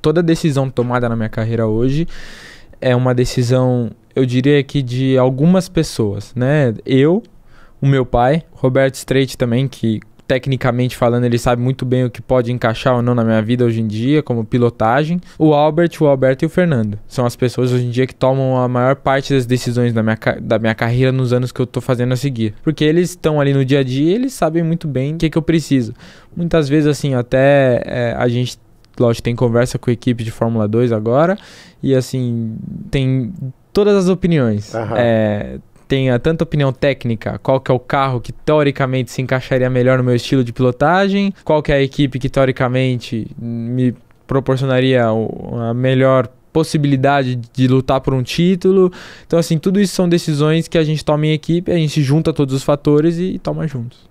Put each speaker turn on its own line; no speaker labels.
toda decisão tomada na minha carreira hoje é uma decisão, eu diria que de algumas pessoas, né? Eu, o meu pai, Roberto Strait também, que tecnicamente falando, ele sabe muito bem o que pode encaixar ou não na minha vida hoje em dia, como pilotagem. O Albert, o Alberto e o Fernando são as pessoas hoje em dia que tomam a maior parte das decisões da minha, da minha carreira nos anos que eu tô fazendo a seguir. Porque eles estão ali no dia a dia e eles sabem muito bem o que, que eu preciso. Muitas vezes, assim, até é, a gente Lógico, tem conversa com a equipe de Fórmula 2 agora. E assim, tem todas as opiniões. Uhum. É, tem a tanta opinião técnica, qual que é o carro que teoricamente se encaixaria melhor no meu estilo de pilotagem, qual que é a equipe que teoricamente me proporcionaria a melhor possibilidade de lutar por um título. Então, assim, tudo isso são decisões que a gente toma em equipe, a gente junta todos os fatores e toma juntos.